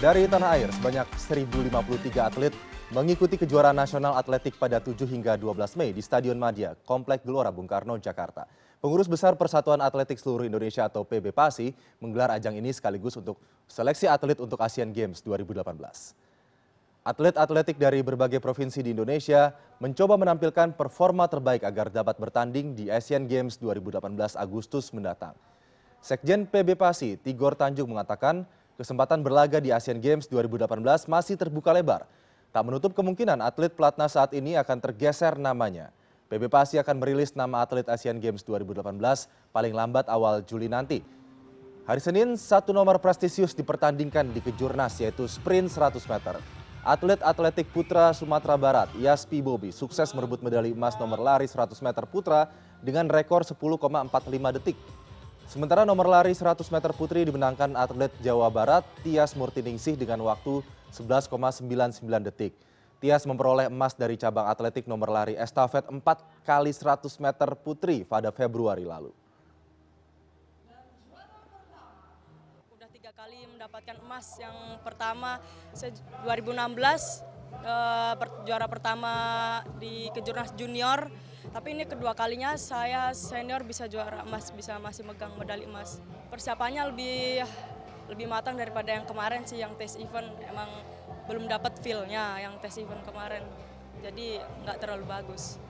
Dari tanah air, sebanyak 1.053 atlet mengikuti kejuaraan nasional atletik pada 7 hingga 12 Mei di Stadion Madia, Komplek Gelora Bung Karno, Jakarta. Pengurus Besar Persatuan Atletik Seluruh Indonesia atau PB PASI menggelar ajang ini sekaligus untuk seleksi atlet untuk Asian Games 2018. Atlet atletik dari berbagai provinsi di Indonesia mencoba menampilkan performa terbaik agar dapat bertanding di Asian Games 2018 Agustus mendatang. Sekjen PB PASI, Tigor Tanjung mengatakan, kesempatan berlaga di Asian Games 2018 masih terbuka lebar. Tak menutup kemungkinan atlet pelatnas saat ini akan tergeser namanya. PB Pasi akan merilis nama atlet Asian Games 2018 paling lambat awal Juli nanti. Hari Senin, satu nomor prestisius dipertandingkan di Kejurnas yaitu sprint 100 meter. Atlet atletik putra Sumatera Barat, Yaspi Bobi, sukses merebut medali emas nomor lari 100 meter putra dengan rekor 10,45 detik Sementara nomor lari 100 meter putri dimenangkan atlet Jawa Barat Tias Murtiningsih dengan waktu 11,99 detik. Tias memperoleh emas dari cabang atletik nomor lari estafet 4 kali 100 meter putri pada Februari lalu. Udah tiga kali mendapatkan emas yang pertama 2016, e, juara pertama di kejurnas junior. Tapi ini kedua kalinya saya senior bisa juara emas, bisa masih megang medali emas. Persiapannya lebih lebih matang daripada yang kemarin sih yang tes event emang belum dapat feelnya yang tes event kemarin. Jadi nggak terlalu bagus.